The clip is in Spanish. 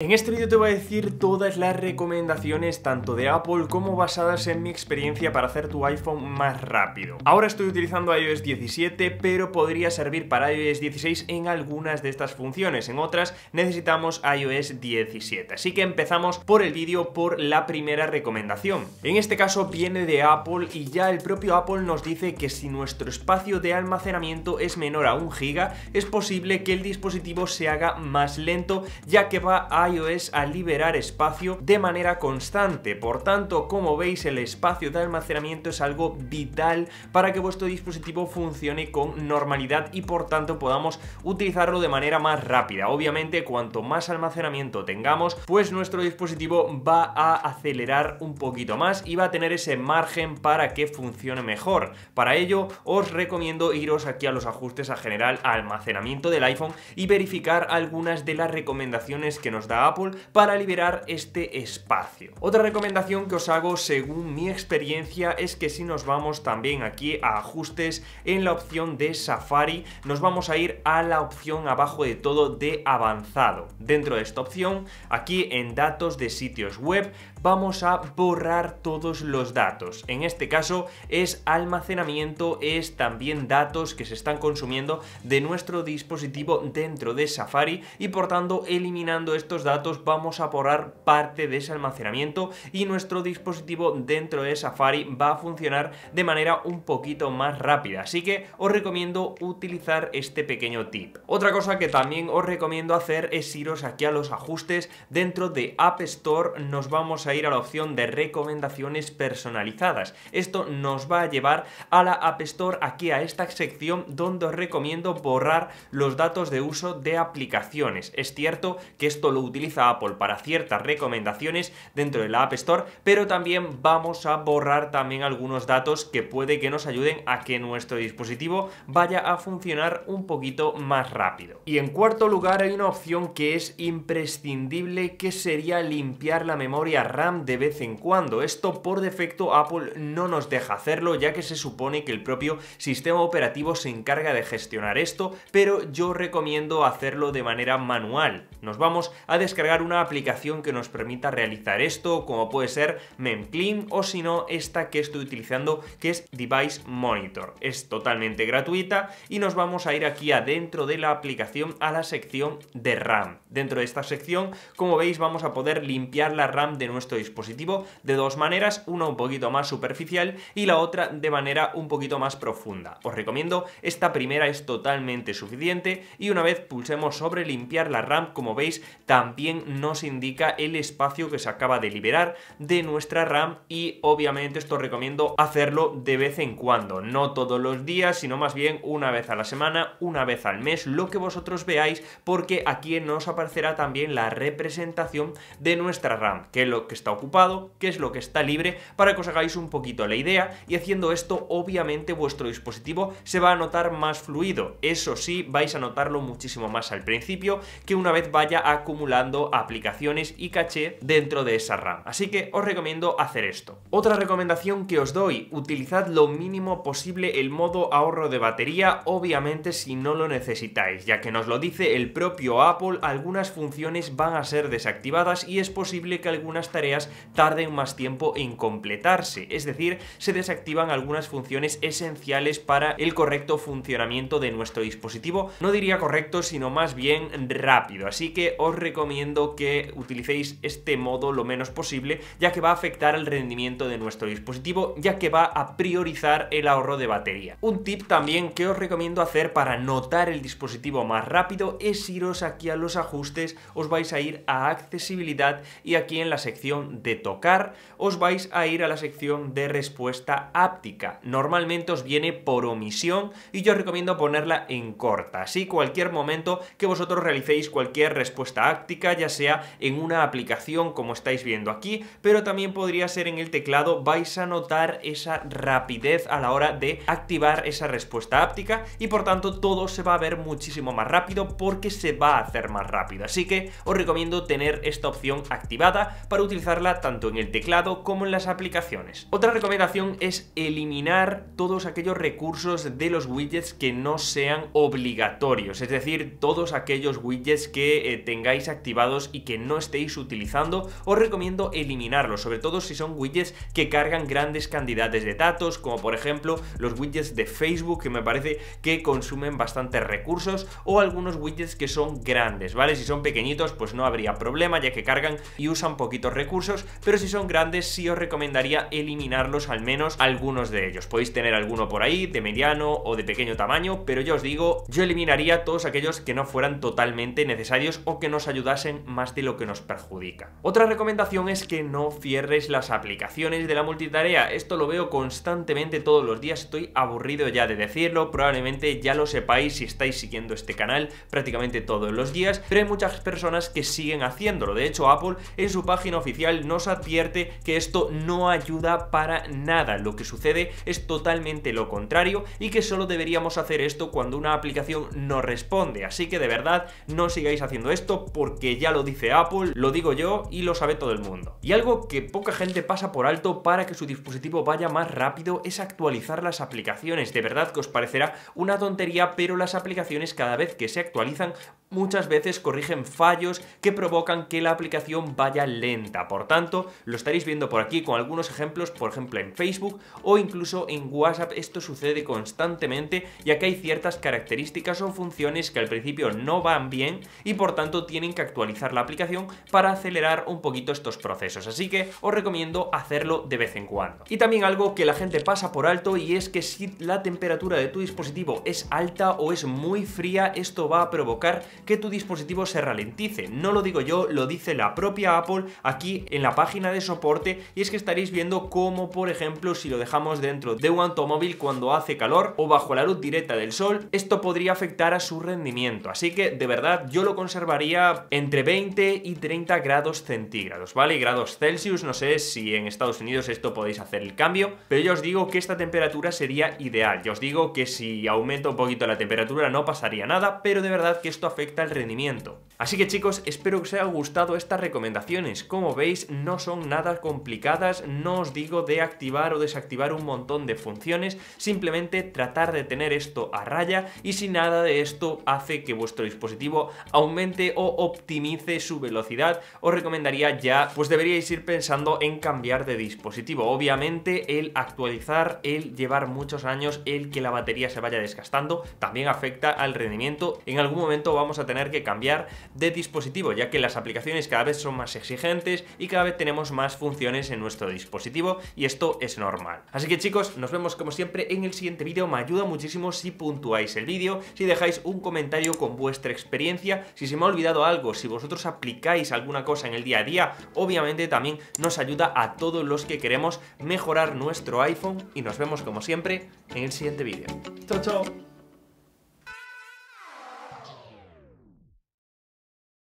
En este vídeo te voy a decir todas las recomendaciones tanto de Apple como basadas en mi experiencia para hacer tu iPhone más rápido. Ahora estoy utilizando iOS 17 pero podría servir para iOS 16 en algunas de estas funciones, en otras necesitamos iOS 17. Así que empezamos por el vídeo por la primera recomendación. En este caso viene de Apple y ya el propio Apple nos dice que si nuestro espacio de almacenamiento es menor a un giga es posible que el dispositivo se haga más lento ya que va a es a liberar espacio de manera constante. Por tanto, como veis, el espacio de almacenamiento es algo vital para que vuestro dispositivo funcione con normalidad y por tanto podamos utilizarlo de manera más rápida. Obviamente, cuanto más almacenamiento tengamos, pues nuestro dispositivo va a acelerar un poquito más y va a tener ese margen para que funcione mejor. Para ello, os recomiendo iros aquí a los ajustes a general almacenamiento del iPhone y verificar algunas de las recomendaciones que nos da Apple para liberar este espacio. Otra recomendación que os hago según mi experiencia es que si nos vamos también aquí a ajustes en la opción de Safari, nos vamos a ir a la opción abajo de todo de avanzado. Dentro de esta opción, aquí en datos de sitios web, vamos a borrar todos los datos. En este caso es almacenamiento, es también datos que se están consumiendo de nuestro dispositivo dentro de Safari y por tanto eliminando estos datos datos vamos a borrar parte de ese almacenamiento y nuestro dispositivo dentro de Safari va a funcionar de manera un poquito más rápida. Así que os recomiendo utilizar este pequeño tip. Otra cosa que también os recomiendo hacer es iros aquí a los ajustes. Dentro de App Store nos vamos a ir a la opción de recomendaciones personalizadas. Esto nos va a llevar a la App Store aquí a esta sección donde os recomiendo borrar los datos de uso de aplicaciones. Es cierto que esto lo utilizamos utiliza Apple para ciertas recomendaciones dentro de la App Store, pero también vamos a borrar también algunos datos que puede que nos ayuden a que nuestro dispositivo vaya a funcionar un poquito más rápido. Y en cuarto lugar hay una opción que es imprescindible que sería limpiar la memoria RAM de vez en cuando. Esto por defecto Apple no nos deja hacerlo ya que se supone que el propio sistema operativo se encarga de gestionar esto, pero yo recomiendo hacerlo de manera manual. Nos vamos a descargar una aplicación que nos permita realizar esto, como puede ser MemClean o si no, esta que estoy utilizando que es Device Monitor. Es totalmente gratuita y nos vamos a ir aquí adentro de la aplicación a la sección de RAM. Dentro de esta sección, como veis, vamos a poder limpiar la RAM de nuestro dispositivo de dos maneras, una un poquito más superficial y la otra de manera un poquito más profunda. Os recomiendo, esta primera es totalmente suficiente y una vez pulsemos sobre limpiar la RAM, como veis, también también nos indica el espacio que se acaba de liberar de nuestra RAM y obviamente esto recomiendo hacerlo de vez en cuando, no todos los días, sino más bien una vez a la semana, una vez al mes, lo que vosotros veáis, porque aquí nos aparecerá también la representación de nuestra RAM, que es lo que está ocupado, que es lo que está libre, para que os hagáis un poquito la idea y haciendo esto obviamente vuestro dispositivo se va a notar más fluido, eso sí vais a notarlo muchísimo más al principio que una vez vaya a acumular aplicaciones y caché dentro de esa RAM. Así que os recomiendo hacer esto. Otra recomendación que os doy, utilizad lo mínimo posible el modo ahorro de batería, obviamente si no lo necesitáis, ya que nos lo dice el propio Apple, algunas funciones van a ser desactivadas y es posible que algunas tareas tarden más tiempo en completarse, es decir, se desactivan algunas funciones esenciales para el correcto funcionamiento de nuestro dispositivo, no diría correcto, sino más bien rápido, así que os recomiendo que utilicéis este modo lo menos posible, ya que va a afectar al rendimiento de nuestro dispositivo, ya que va a priorizar el ahorro de batería. Un tip también que os recomiendo hacer para notar el dispositivo más rápido es iros aquí a los ajustes, os vais a ir a accesibilidad y aquí en la sección de tocar os vais a ir a la sección de respuesta áptica. Normalmente os viene por omisión y yo os recomiendo ponerla en corta, así cualquier momento que vosotros realicéis cualquier respuesta áptica ya sea en una aplicación como estáis viendo aquí, pero también podría ser en el teclado, vais a notar esa rapidez a la hora de activar esa respuesta áptica y por tanto todo se va a ver muchísimo más rápido porque se va a hacer más rápido. Así que os recomiendo tener esta opción activada para utilizarla tanto en el teclado como en las aplicaciones. Otra recomendación es eliminar todos aquellos recursos de los widgets que no sean obligatorios, es decir, todos aquellos widgets que eh, tengáis activados y que no estéis utilizando, os recomiendo eliminarlos, sobre todo si son widgets que cargan grandes cantidades de datos, como por ejemplo los widgets de Facebook, que me parece que consumen bastantes recursos, o algunos widgets que son grandes, ¿vale? Si son pequeñitos, pues no habría problema, ya que cargan y usan poquitos recursos, pero si son grandes, sí os recomendaría eliminarlos al menos algunos de ellos. Podéis tener alguno por ahí, de mediano o de pequeño tamaño, pero yo os digo, yo eliminaría todos aquellos que no fueran totalmente necesarios o que nos ayudasen más de lo que nos perjudica. Otra recomendación es que no cierres las aplicaciones de la multitarea. Esto lo veo constantemente todos los días, estoy aburrido ya de decirlo, probablemente ya lo sepáis si estáis siguiendo este canal prácticamente todos los días, pero hay muchas personas que siguen haciéndolo. De hecho, Apple en su página oficial nos advierte que esto no ayuda para nada. Lo que sucede es totalmente lo contrario y que solo deberíamos hacer esto cuando una aplicación no responde. Así que de verdad no sigáis haciendo esto porque ya lo dice Apple, lo digo yo y lo sabe todo el mundo. Y algo que poca gente pasa por alto para que su dispositivo vaya más rápido es actualizar las aplicaciones. De verdad que os parecerá una tontería, pero las aplicaciones cada vez que se actualizan muchas veces corrigen fallos que provocan que la aplicación vaya lenta. Por tanto, lo estaréis viendo por aquí con algunos ejemplos, por ejemplo en Facebook o incluso en WhatsApp. Esto sucede constantemente ya que hay ciertas características o funciones que al principio no van bien y por tanto tienen que actualizar la aplicación para acelerar un poquito estos procesos. Así que os recomiendo hacerlo de vez en cuando. Y también algo que la gente pasa por alto y es que si la temperatura de tu dispositivo es alta o es muy fría, esto va a provocar que tu dispositivo se ralentice. No lo digo yo, lo dice la propia Apple aquí en la página de soporte y es que estaréis viendo cómo, por ejemplo, si lo dejamos dentro de un automóvil cuando hace calor o bajo la luz directa del sol, esto podría afectar a su rendimiento. Así que, de verdad, yo lo conservaría entre 20 y 30 grados centígrados, ¿vale? Grados Celsius, no sé si en Estados Unidos esto podéis hacer el cambio, pero yo os digo que esta temperatura sería ideal. Yo os digo que si aumenta un poquito la temperatura no pasaría nada, pero de verdad que esto afecta el rendimiento. Así que chicos, espero que os haya gustado estas recomendaciones. Como veis, no son nada complicadas, no os digo de activar o desactivar un montón de funciones, simplemente tratar de tener esto a raya y si nada de esto hace que vuestro dispositivo aumente o optimice su velocidad, os recomendaría ya, pues deberíais ir pensando en cambiar de dispositivo. Obviamente el actualizar, el llevar muchos años, el que la batería se vaya desgastando, también afecta al rendimiento. En algún momento vamos a tener que cambiar de dispositivo, ya que las aplicaciones cada vez son más exigentes y cada vez tenemos más funciones en nuestro dispositivo y esto es normal. Así que chicos, nos vemos como siempre en el siguiente vídeo, me ayuda muchísimo si puntuáis el vídeo, si dejáis un comentario con vuestra experiencia, si se me ha olvidado algo, si vosotros aplicáis alguna cosa en el día a día, obviamente también nos ayuda a todos los que queremos mejorar nuestro iPhone y nos vemos como siempre en el siguiente vídeo. ¡Chao, chao!